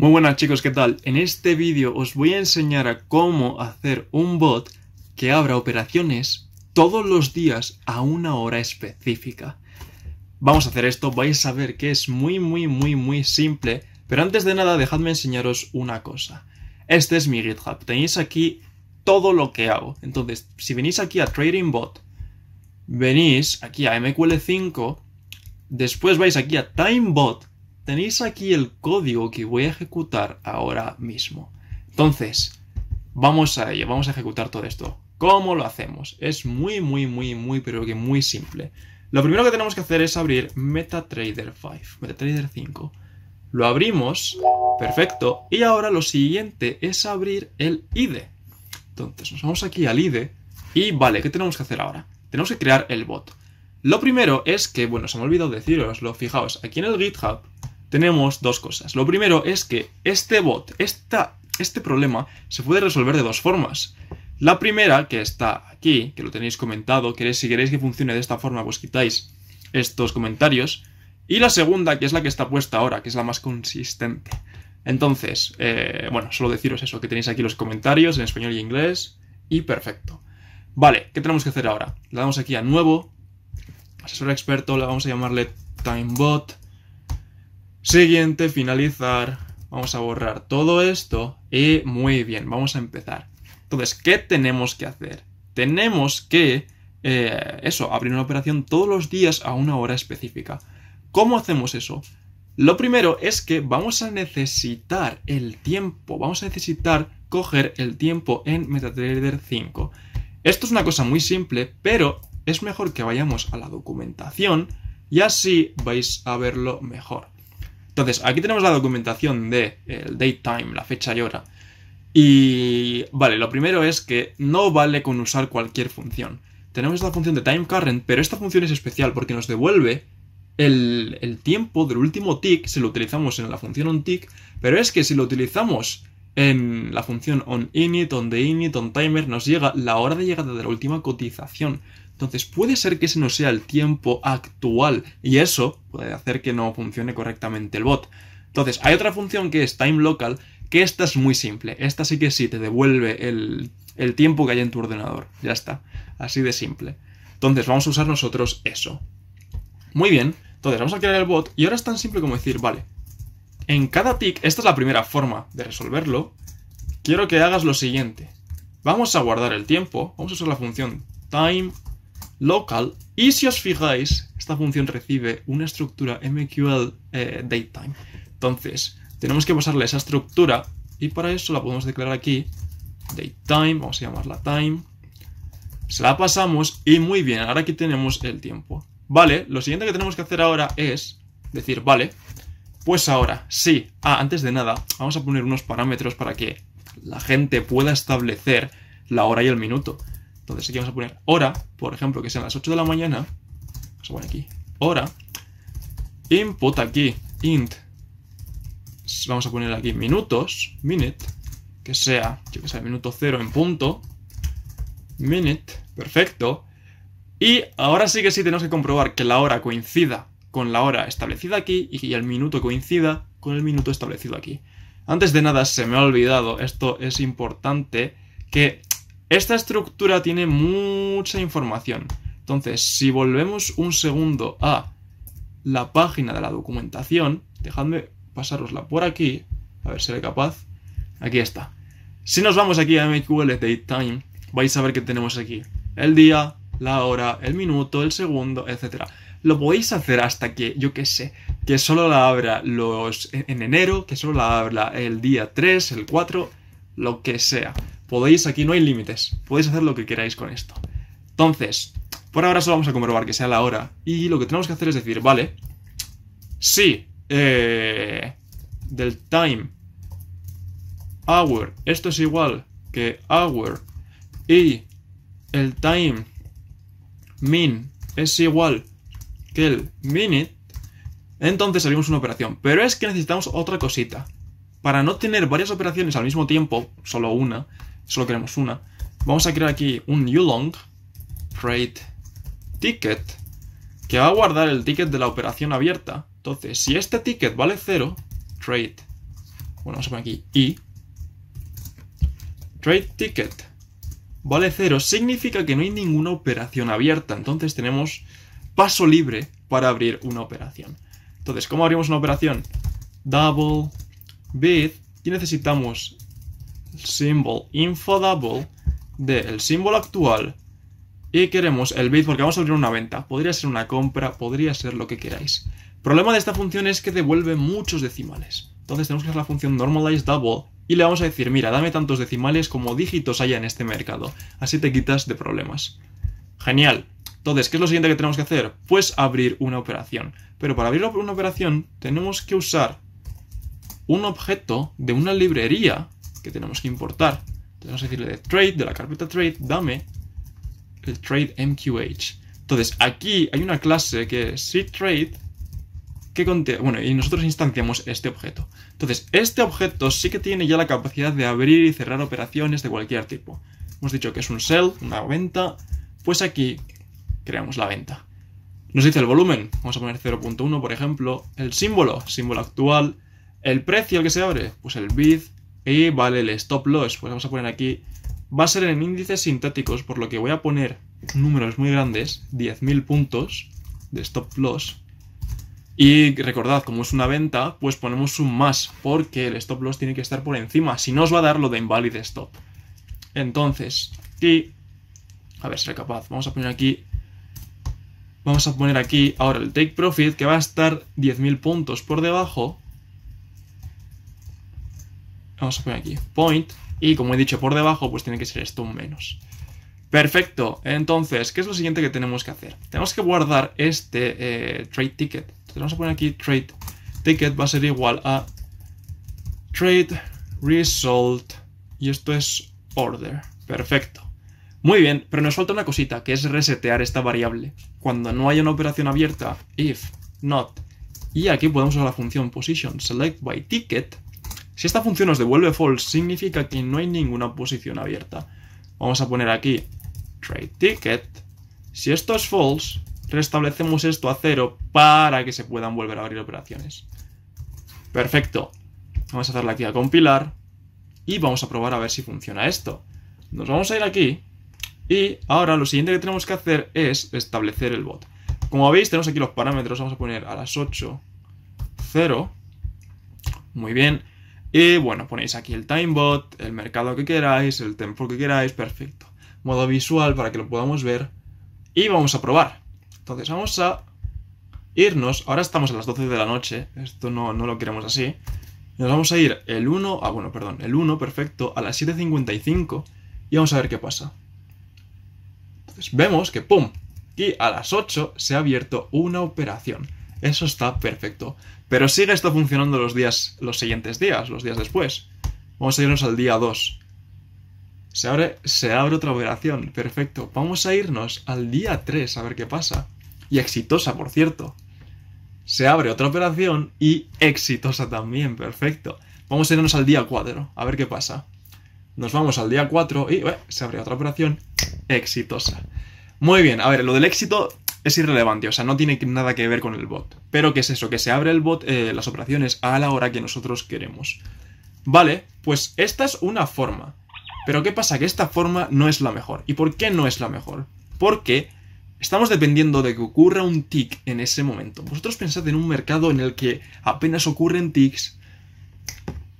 Muy buenas chicos, ¿qué tal? En este vídeo os voy a enseñar a cómo hacer un bot que abra operaciones todos los días a una hora específica. Vamos a hacer esto, vais a ver que es muy muy muy muy simple, pero antes de nada dejadme enseñaros una cosa. Este es mi GitHub, tenéis aquí todo lo que hago. Entonces, si venís aquí a Trading Bot, venís aquí a MQL5, después vais aquí a TimeBot, tenéis aquí el código que voy a ejecutar ahora mismo. Entonces, vamos a ello, vamos a ejecutar todo esto. ¿Cómo lo hacemos? Es muy, muy, muy, muy, pero que muy simple. Lo primero que tenemos que hacer es abrir MetaTrader 5, MetaTrader 5. Lo abrimos, perfecto, y ahora lo siguiente es abrir el IDE. Entonces, nos vamos aquí al IDE y vale, ¿qué tenemos que hacer ahora? Tenemos que crear el bot. Lo primero es que, bueno, se me ha olvidado deciroslo, fijaos, aquí en el GitHub tenemos dos cosas. Lo primero es que este bot, este problema, se puede resolver de dos formas. La primera, que está aquí, que lo tenéis comentado, que si queréis que funcione de esta forma, pues quitáis estos comentarios. Y la segunda, que es la que está puesta ahora, que es la más consistente. Entonces, eh, bueno, solo deciros eso, que tenéis aquí los comentarios en español y inglés. Y perfecto. Vale, ¿qué tenemos que hacer ahora? Le damos aquí a nuevo, asesor experto, le vamos a llamarle timebot Siguiente, finalizar. Vamos a borrar todo esto. Y muy bien, vamos a empezar. Entonces, ¿qué tenemos que hacer? Tenemos que, eh, eso, abrir una operación todos los días a una hora específica. ¿Cómo hacemos eso? Lo primero es que vamos a necesitar el tiempo, vamos a necesitar coger el tiempo en MetaTrader 5. Esto es una cosa muy simple, pero es mejor que vayamos a la documentación y así vais a verlo mejor. Entonces, aquí tenemos la documentación de el date la fecha y hora. Y vale, lo primero es que no vale con usar cualquier función. Tenemos la función de time current, pero esta función es especial porque nos devuelve el, el, tiempo del último tick si lo utilizamos en la función onTick, pero es que si lo utilizamos en la función onInit, onTheInit, onTimer, nos llega la hora de llegada de la última cotización. Entonces puede ser que ese no sea el tiempo actual y eso puede hacer que no funcione correctamente el bot. Entonces hay otra función que es time local, que esta es muy simple. Esta sí que sí te devuelve el, tiempo que hay en tu ordenador. Ya está. Así de simple. Entonces vamos a usar nosotros eso. Muy bien. Entonces vamos a crear el bot y ahora es tan simple como decir, vale, en cada tick, esta es la primera forma de resolverlo, quiero que hagas lo siguiente. Vamos a guardar el tiempo, vamos a usar la función time local y si os fijáis, esta función recibe una estructura MQL eh, datetime. Entonces, tenemos que pasarle esa estructura y para eso la podemos declarar aquí datetime, vamos a llamarla time. Se la pasamos y muy bien, ahora aquí tenemos el tiempo. Vale, lo siguiente que tenemos que hacer ahora es decir, vale, pues ahora, sí, ah, antes de nada, vamos a poner unos parámetros para que la gente pueda establecer la hora y el minuto. Entonces aquí vamos a poner hora, por ejemplo, que sean las 8 de la mañana. Vamos a poner aquí hora. Input aquí, int. Vamos a poner aquí minutos, minute, que sea, yo que sea, minuto 0 en punto. Minute, perfecto. Y ahora sí que sí tenemos que comprobar que la hora coincida con la hora establecida aquí y que el minuto coincida con el minuto establecido aquí. Antes de nada, se me ha olvidado, esto es importante, que esta estructura tiene mucha información. Entonces, si volvemos un segundo a la página de la documentación, dejadme pasarosla por aquí, a ver si era capaz. Aquí está. Si nos vamos aquí a MQL time vais a ver que tenemos aquí el día, la hora, el minuto, el segundo, etc. Lo podéis hacer hasta que, yo qué sé, que solo la abra los en enero, que solo la abra el día 3, el 4, lo que sea. Podéis, aquí no hay límites, podéis hacer lo que queráis con esto. Entonces, por ahora solo vamos a comprobar que sea la hora. Y lo que tenemos que hacer es decir, vale, sí, eh, del time hour, esto es igual que hour y el time min es igual que el minute, entonces salimos una operación. Pero es que necesitamos otra cosita. Para no tener varias operaciones al mismo tiempo, solo una, solo queremos una. Vamos a crear aquí un new long, trade ticket que va a guardar el ticket de la operación abierta. Entonces, si este ticket vale 0, trade, bueno, vamos a poner aquí i, trade ticket vale 0 significa que no hay ninguna operación abierta. Entonces tenemos paso libre para abrir una operación. Entonces, ¿cómo abrimos una operación? Double bid y necesitamos symbol double del símbolo actual y queremos el bit porque vamos a abrir una venta. Podría ser una compra, podría ser lo que queráis. Problema de esta función es que devuelve muchos decimales. Entonces tenemos que hacer la función normalize double y le vamos a decir, mira, dame tantos decimales como dígitos haya en este mercado. Así te quitas de problemas. Genial. Entonces, ¿qué es lo siguiente que tenemos que hacer? Pues abrir una operación. Pero para abrir una operación tenemos que usar un objeto de una librería que tenemos que importar. Entonces vamos a decirle de trade, de la carpeta trade, dame el trade MQH. Entonces aquí hay una clase que es trade que contiene bueno, y nosotros instanciamos este objeto. Entonces, este objeto sí que tiene ya la capacidad de abrir y cerrar operaciones de cualquier tipo. Hemos dicho que es un sell, una venta, pues aquí creamos la venta. Nos dice el volumen, vamos a poner 0.1 por ejemplo, el símbolo, símbolo actual, el precio al que se abre, pues el bid, y vale, el stop loss, pues vamos a poner aquí, va a ser en índices sintáticos, por lo que voy a poner números muy grandes, 10.000 puntos de stop loss. Y recordad, como es una venta, pues ponemos un más, porque el stop loss tiene que estar por encima, si no os va a dar lo de invalid stop. Entonces, aquí, a ver, seré capaz, vamos a poner aquí vamos a poner aquí ahora el take profit que va a estar 10.000 puntos por debajo vamos a poner aquí, point, y como he dicho por debajo, pues tiene que ser esto un menos. Perfecto, entonces, ¿qué es lo siguiente que tenemos que hacer? Tenemos que guardar este eh, trade ticket. Entonces vamos a poner aquí trade ticket, va a ser igual a trade result, y esto es order. Perfecto. Muy bien, pero nos falta una cosita, que es resetear esta variable. Cuando no haya una operación abierta, if, not, y aquí podemos usar la función position select by ticket, si esta función nos devuelve false, significa que no hay ninguna posición abierta. Vamos a poner aquí trade ticket. Si esto es false, restablecemos esto a cero para que se puedan volver a abrir operaciones. Perfecto. Vamos a darle aquí a compilar y vamos a probar a ver si funciona esto. Nos vamos a ir aquí y ahora lo siguiente que tenemos que hacer es establecer el bot. Como veis tenemos aquí los parámetros, vamos a poner a las 8, 0. Muy bien. Y bueno, ponéis aquí el timebot, el mercado que queráis, el tempo que queráis, perfecto. Modo visual para que lo podamos ver. Y vamos a probar. Entonces vamos a irnos. Ahora estamos a las 12 de la noche. Esto no, no lo queremos así. Nos vamos a ir el 1, ah bueno, perdón, el 1, perfecto, a las 7.55 y vamos a ver qué pasa. Entonces vemos que, ¡pum! Y a las 8 se ha abierto una operación. Eso está perfecto. Pero sigue esto funcionando los días, los siguientes días, los días después. Vamos a irnos al día 2. Se abre, se abre otra operación, perfecto. Vamos a irnos al día 3 a ver qué pasa. Y exitosa, por cierto. Se abre otra operación y exitosa también, perfecto. Vamos a irnos al día 4, a ver qué pasa. Nos vamos al día 4 y se abre otra operación exitosa. Muy bien, a ver, lo del éxito es irrelevante, o sea, no tiene nada que ver con el bot. Pero ¿qué es eso? Que se abre el bot eh, las operaciones a la hora que nosotros queremos. Vale, pues esta es una forma. Pero ¿qué pasa? Que esta forma no es la mejor. ¿Y por qué no es la mejor? Porque estamos dependiendo de que ocurra un tick en ese momento. Vosotros pensad en un mercado en el que apenas ocurren ticks.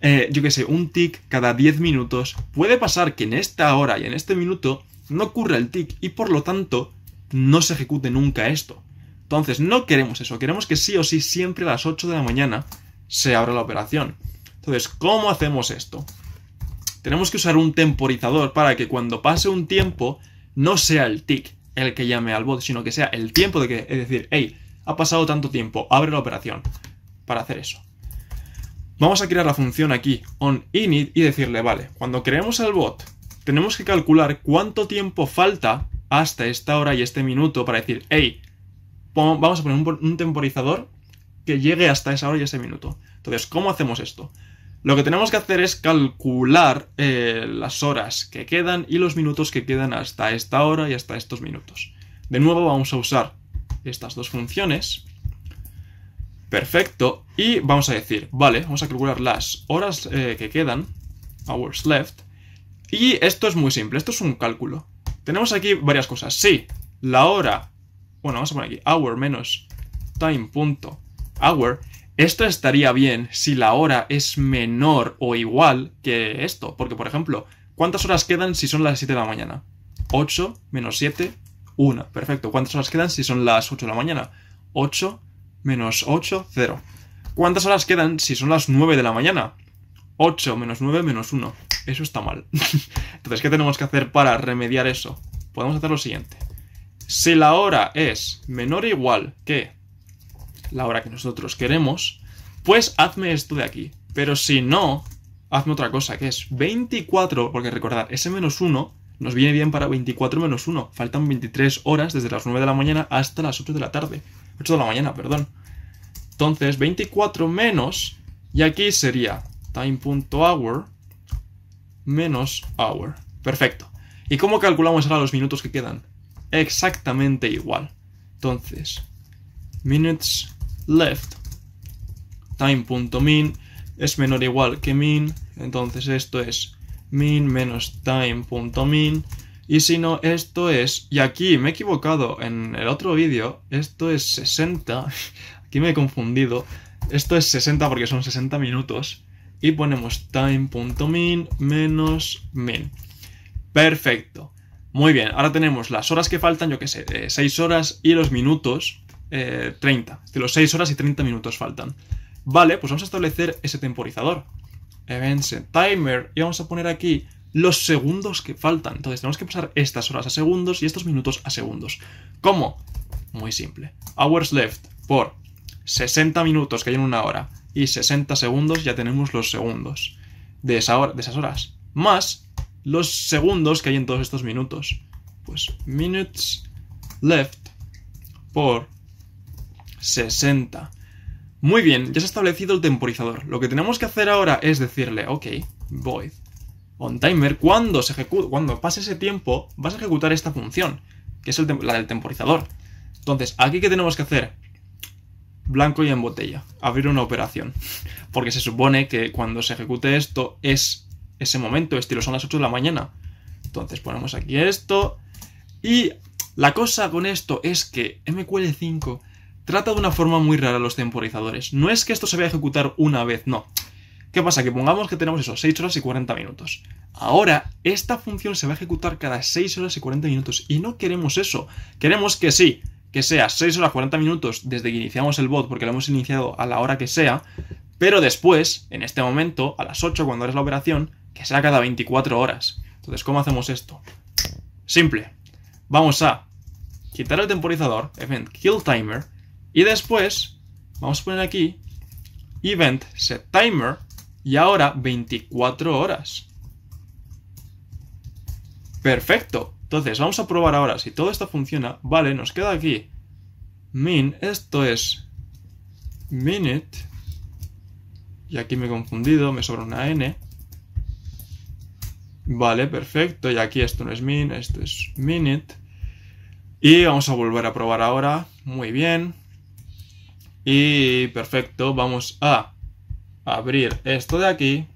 Eh, yo qué sé, un tick cada 10 minutos. Puede pasar que en esta hora y en este minuto no ocurra el tick y por lo tanto no se ejecute nunca esto. Entonces, no queremos eso, queremos que sí o sí siempre a las 8 de la mañana se abra la operación. Entonces, ¿cómo hacemos esto? Tenemos que usar un temporizador para que cuando pase un tiempo no sea el tick el que llame al bot, sino que sea el tiempo de que, es decir, hey, ha pasado tanto tiempo, abre la operación para hacer eso. Vamos a crear la función aquí, on init, y decirle, vale, cuando creemos al bot, tenemos que calcular cuánto tiempo falta hasta esta hora y este minuto para decir, hey, vamos a poner un, temporizador que llegue hasta esa hora y ese minuto. Entonces, ¿cómo hacemos esto? Lo que tenemos que hacer es calcular eh, las horas que quedan y los minutos que quedan hasta esta hora y hasta estos minutos. De nuevo vamos a usar estas dos funciones. Perfecto. Y vamos a decir, vale, vamos a calcular las horas eh, que quedan, hours left. Y esto es muy simple, esto es un cálculo. Tenemos aquí varias cosas. Sí, la hora. Bueno, vamos a poner aquí hour menos time.hour. Esto estaría bien si la hora es menor o igual que esto. Porque, por ejemplo, ¿cuántas horas quedan si son las 7 de la mañana? 8 menos 7, 1. Perfecto. ¿Cuántas horas quedan si son las 8 de la mañana? 8 menos 8, 0. ¿Cuántas horas quedan si son las 9 de la mañana? 8 menos 9 menos 1. Eso está mal. Entonces, ¿qué tenemos que hacer para remediar eso? Podemos hacer lo siguiente. Si la hora es menor o igual que la hora que nosotros queremos, pues hazme esto de aquí. Pero si no, hazme otra cosa, que es 24, porque recordad, ese menos 1 nos viene bien para 24 menos 1. Faltan 23 horas desde las 9 de la mañana hasta las 8 de la tarde. 8 de la mañana, perdón. Entonces, 24 menos, y aquí sería time.hour menos hour. Perfecto. ¿Y cómo calculamos ahora los minutos que quedan? Exactamente igual. Entonces, minutes left time.min es menor o igual que min, entonces esto es min menos time.min y si no, esto es, y aquí me he equivocado en el otro vídeo, esto es 60, aquí me he confundido, esto es 60 porque son 60 minutos, y ponemos time.min menos min. Perfecto. Muy bien, ahora tenemos las horas que faltan, yo qué sé, eh, seis 6 horas y los minutos 30. Eh, de los 6 horas y 30 minutos faltan. Vale, pues vamos a establecer ese temporizador. events, timer y vamos a poner aquí los segundos que faltan. Entonces tenemos que pasar estas horas a segundos y estos minutos a segundos. ¿Cómo? Muy simple. Hours left por 60 minutos que hay en una hora y 60 segundos ya tenemos los segundos de, esas horas. Más los segundos que hay en todos estos minutos. Pues minutes left por 60. Muy bien, ya se ha establecido el temporizador. Lo que tenemos que hacer ahora es decirle, ok, void on timer, cuando, se cuando pase ese tiempo, vas a ejecutar esta función, que es el la del temporizador. Entonces, ¿aquí qué tenemos que hacer? blanco y en botella, abrir una operación. Porque se supone que cuando se ejecute esto es ese momento, estilo son las 8 de la mañana. Entonces ponemos aquí esto. Y la cosa con esto es que MQL5 trata de una forma muy rara los temporizadores. No es que esto se vaya a ejecutar una vez, no. ¿Qué pasa? Que pongamos que tenemos eso, 6 horas y 40 minutos. Ahora, esta función se va a ejecutar cada 6 horas y 40 minutos y no queremos eso. Queremos que sí, que sea 6 horas 40 minutos desde que iniciamos el bot, porque lo hemos iniciado a la hora que sea, pero después, en este momento, a las 8 cuando eres la operación, que sea cada 24 horas. Entonces, ¿cómo hacemos esto? Simple. Vamos a quitar el temporizador, event kill timer, y después vamos a poner aquí event set timer y ahora 24 horas. Perfecto. Entonces, vamos a probar ahora si todo esto funciona. Vale, nos queda aquí min, esto es minute, y aquí me he confundido, me sobra una n. Vale, perfecto, y aquí esto no es min, esto es minute. Y vamos a volver a probar ahora, muy bien. Y perfecto, vamos a abrir esto de aquí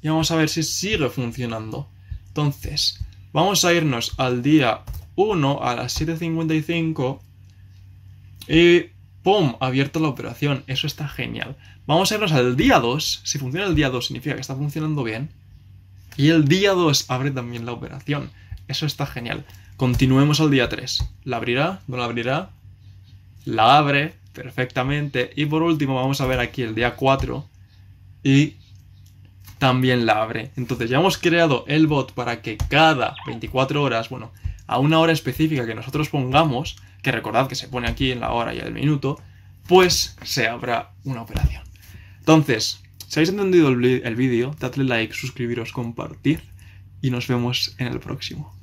y vamos a ver si sigue funcionando. Entonces, Vamos a irnos al día 1 a las 7.55 y ¡pum! Abierta la operación. Eso está genial. Vamos a irnos al día 2. Si funciona el día 2 significa que está funcionando bien. Y el día 2 abre también la operación. Eso está genial. Continuemos al día 3. ¿La abrirá? ¿No la abrirá? La abre perfectamente. Y por último vamos a ver aquí el día 4. Y también la abre. Entonces ya hemos creado el bot para que cada 24 horas, bueno, a una hora específica que nosotros pongamos, que recordad que se pone aquí en la hora y el minuto, pues se abra una operación. Entonces, si habéis entendido el, vídeo, dadle like, suscribiros, compartir y nos vemos en el próximo.